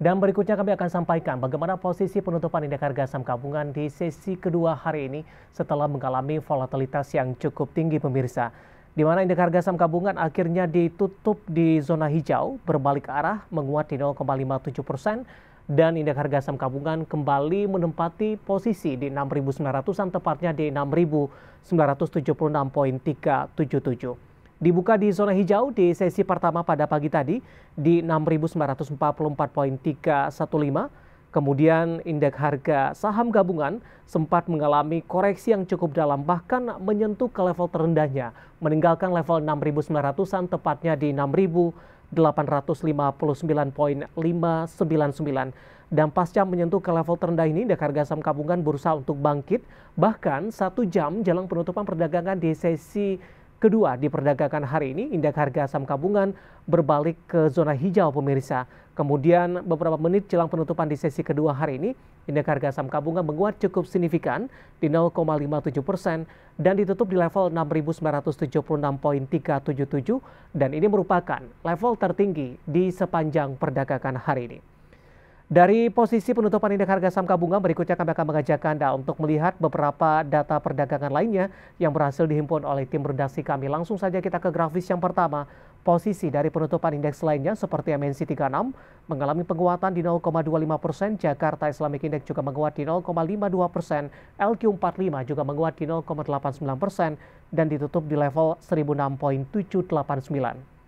Dan berikutnya kami akan sampaikan bagaimana posisi penutupan indeks harga saham gabungan di sesi kedua hari ini setelah mengalami volatilitas yang cukup tinggi pemirsa. Di mana indeks harga saham gabungan akhirnya ditutup di zona hijau, berbalik arah, menguat di 0,57 persen, dan indeks harga saham gabungan kembali menempati posisi di 6.900-an, tepatnya di 6.976.377 dibuka di zona hijau di sesi pertama pada pagi tadi di 6.944.315, Kemudian indeks harga saham gabungan sempat mengalami koreksi yang cukup dalam bahkan menyentuh ke level terendahnya, meninggalkan level 6.900-an tepatnya di 6.859.599 dan pasca menyentuh ke level terendah ini indeks harga saham gabungan berusaha untuk bangkit bahkan satu jam jelang penutupan perdagangan di sesi kedua diperdagangkan hari ini, indeks harga saham gabungan berbalik ke zona hijau pemirsa. Kemudian beberapa menit jelang penutupan di sesi kedua hari ini, indeks harga saham gabungan menguat cukup signifikan di 0,57 persen dan ditutup di level 6.976.377 dan ini merupakan level tertinggi di sepanjang perdagangan hari ini. Dari posisi penutupan indeks harga saham gabungan, berikutnya kami akan mengajak Anda untuk melihat beberapa data perdagangan lainnya yang berhasil dihimpun oleh tim redaksi kami. Langsung saja kita ke grafis yang pertama. Posisi dari penutupan indeks lainnya seperti MNC 36 mengalami penguatan di 0,25 persen, Jakarta Islamic Index juga menguat di 0,52 persen, LQ45 juga menguat di 0,89 persen, dan ditutup di level 1006.789.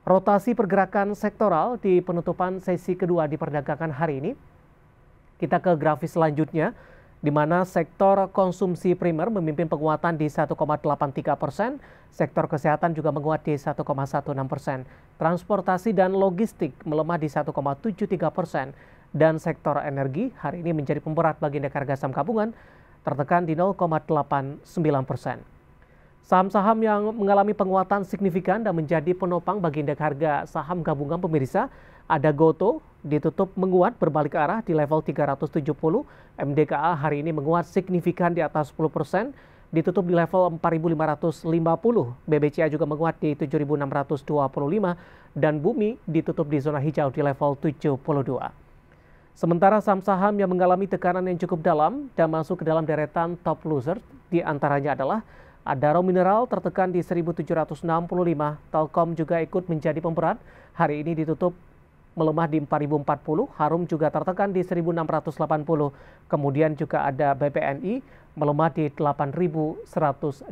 Rotasi pergerakan sektoral di penutupan sesi kedua di perdagangan hari ini. Kita ke grafis selanjutnya, di mana sektor konsumsi primer memimpin penguatan di 1,83 persen, sektor kesehatan juga menguat di 1,16 persen, transportasi dan logistik melemah di 1,73 persen, dan sektor energi hari ini menjadi pemberat bagi negara gasam saham gabungan tertekan di 0,89 persen. Saham-saham yang mengalami penguatan signifikan dan menjadi penopang bagi indeks harga saham gabungan pemirsa ada Goto ditutup menguat berbalik arah di level 370, MDKA hari ini menguat signifikan di atas 10 persen, ditutup di level 4.550, BBCA juga menguat di 7.625 dan Bumi ditutup di zona hijau di level 72. Sementara saham-saham yang mengalami tekanan yang cukup dalam dan masuk ke dalam deretan top loser diantaranya adalah Adaro Mineral tertekan di 1765, Telkom juga ikut menjadi pemberat. Hari ini ditutup melemah di 4040, Harum juga tertekan di 1680. Kemudian juga ada BPNI melemah di 8125.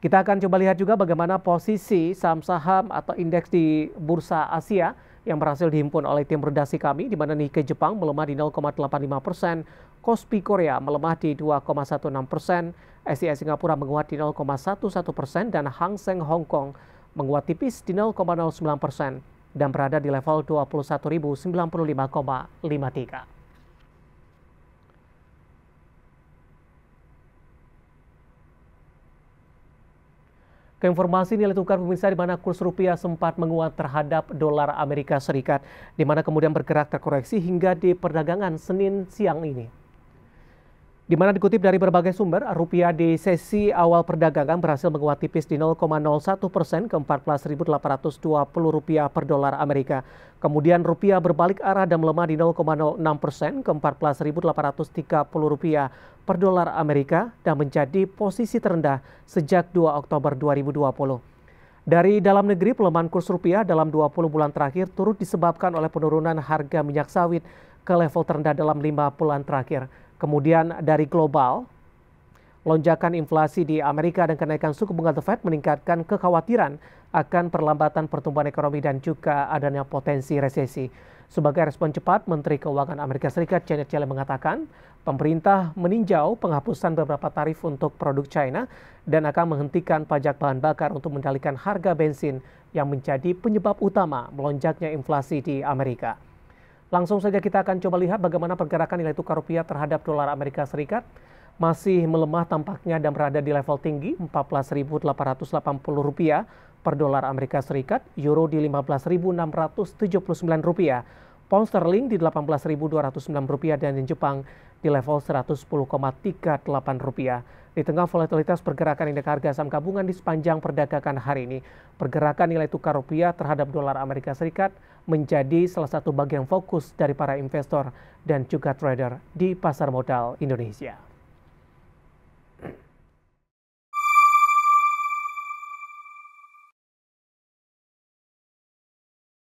Kita akan coba lihat juga bagaimana posisi saham-saham atau indeks di Bursa Asia yang berhasil dihimpun oleh tim redaksi kami di mana Nikkei Jepang melemah di 0,85 persen, Kospi Korea melemah di 2,16 persen, SCI Singapura menguat di 0,11 persen, dan Hang Seng Hong Kong menguat tipis di 0,09 persen dan berada di level 21.095,53. informasi nilai tukar pemirsa di mana kurs rupiah sempat menguat terhadap dolar Amerika Serikat, di mana kemudian bergerak terkoreksi hingga di perdagangan Senin siang ini. Di mana dikutip dari berbagai sumber, rupiah di sesi awal perdagangan berhasil menguat tipis di 0,01 persen ke 14.820 rupiah per dolar Amerika. Kemudian rupiah berbalik arah dan melemah di 0,06 persen ke 14.830 rupiah per dolar Amerika dan menjadi posisi terendah sejak 2 Oktober 2020. Dari dalam negeri, pelemahan kurs rupiah dalam 20 bulan terakhir turut disebabkan oleh penurunan harga minyak sawit ke level terendah dalam lima bulan terakhir. Kemudian dari global, lonjakan inflasi di Amerika dan kenaikan suku bunga The Fed meningkatkan kekhawatiran akan perlambatan pertumbuhan ekonomi dan juga adanya potensi resesi. Sebagai respon cepat, Menteri Keuangan Amerika Serikat Janet Yellen mengatakan pemerintah meninjau penghapusan beberapa tarif untuk produk China dan akan menghentikan pajak bahan bakar untuk mendalikan harga bensin yang menjadi penyebab utama melonjaknya inflasi di Amerika. Langsung saja kita akan coba lihat bagaimana pergerakan nilai tukar rupiah terhadap dolar Amerika Serikat masih melemah tampaknya dan berada di level tinggi 14.880 rupiah per dolar Amerika Serikat, euro di 15.679 rupiah, Pound sterling di 18.206 rupiah dan yen Jepang di level 110,38 rupiah. Di tengah volatilitas pergerakan indeks harga saham gabungan di sepanjang perdagangan hari ini, pergerakan nilai tukar rupiah terhadap dolar Amerika Serikat menjadi salah satu bagian fokus dari para investor dan juga trader di pasar modal Indonesia.